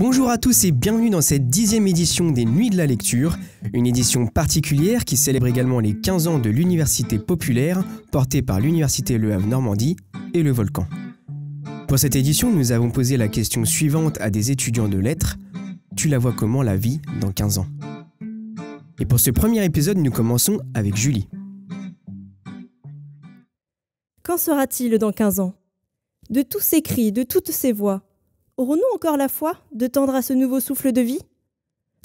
Bonjour à tous et bienvenue dans cette dixième édition des Nuits de la Lecture, une édition particulière qui célèbre également les 15 ans de l'Université populaire portée par l'Université Le Havre Normandie et le Volcan. Pour cette édition, nous avons posé la question suivante à des étudiants de lettres. Tu la vois comment la vie dans 15 ans Et pour ce premier épisode, nous commençons avec Julie. Quand sera-t-il dans 15 ans De tous ces cris, de toutes ces voix, aurons-nous encore la foi de tendre à ce nouveau souffle de vie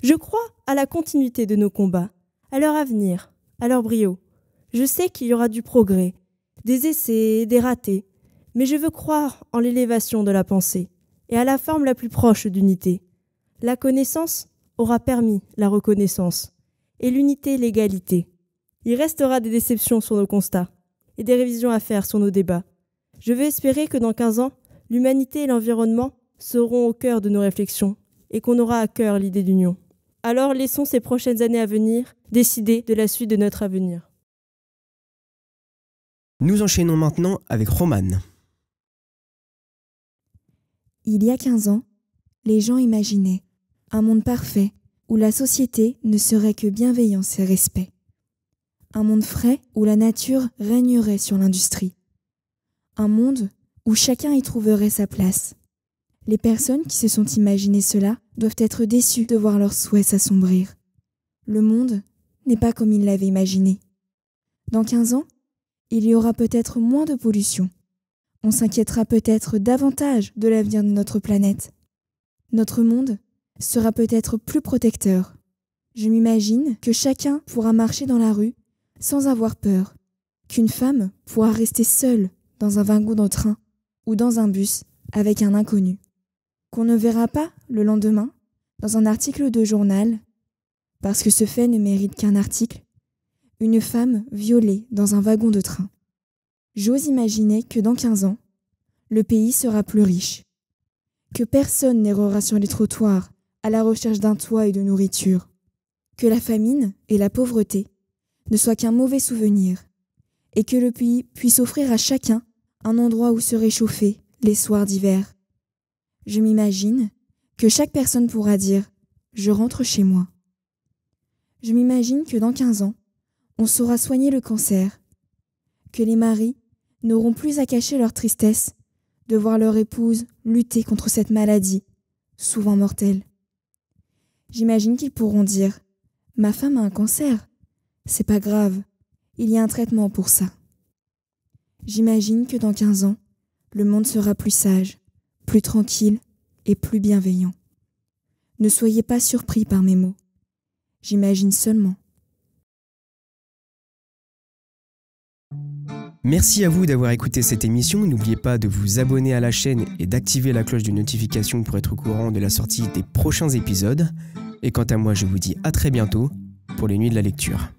Je crois à la continuité de nos combats, à leur avenir, à leur brio. Je sais qu'il y aura du progrès, des essais des ratés, mais je veux croire en l'élévation de la pensée et à la forme la plus proche d'unité. La connaissance aura permis la reconnaissance et l'unité l'égalité. Il restera des déceptions sur nos constats et des révisions à faire sur nos débats. Je veux espérer que dans 15 ans, l'humanité et l'environnement seront au cœur de nos réflexions et qu'on aura à cœur l'idée d'union. Alors laissons ces prochaines années à venir décider de la suite de notre avenir. Nous enchaînons maintenant avec Roman. Il y a 15 ans, les gens imaginaient un monde parfait où la société ne serait que bienveillance et respect. Un monde frais où la nature régnerait sur l'industrie. Un monde où chacun y trouverait sa place, les personnes qui se sont imaginées cela doivent être déçues de voir leurs souhaits s'assombrir. Le monde n'est pas comme ils l'avaient imaginé. Dans 15 ans, il y aura peut-être moins de pollution. On s'inquiétera peut-être davantage de l'avenir de notre planète. Notre monde sera peut-être plus protecteur. Je m'imagine que chacun pourra marcher dans la rue sans avoir peur, qu'une femme pourra rester seule dans un wagon de train ou dans un bus avec un inconnu qu'on ne verra pas le lendemain dans un article de journal, parce que ce fait ne mérite qu'un article, une femme violée dans un wagon de train. J'ose imaginer que dans 15 ans, le pays sera plus riche, que personne n'errera sur les trottoirs à la recherche d'un toit et de nourriture, que la famine et la pauvreté ne soient qu'un mauvais souvenir, et que le pays puisse offrir à chacun un endroit où se réchauffer les soirs d'hiver je m'imagine que chaque personne pourra dire ⁇ Je rentre chez moi ⁇ Je m'imagine que dans 15 ans, on saura soigner le cancer, que les maris n'auront plus à cacher leur tristesse de voir leur épouse lutter contre cette maladie, souvent mortelle. J'imagine qu'ils pourront dire ⁇ Ma femme a un cancer, c'est pas grave, il y a un traitement pour ça ⁇ J'imagine que dans 15 ans, le monde sera plus sage, plus tranquille et plus bienveillant. Ne soyez pas surpris par mes mots. J'imagine seulement. Merci à vous d'avoir écouté cette émission. N'oubliez pas de vous abonner à la chaîne et d'activer la cloche de notification pour être au courant de la sortie des prochains épisodes. Et quant à moi, je vous dis à très bientôt pour les nuits de la lecture.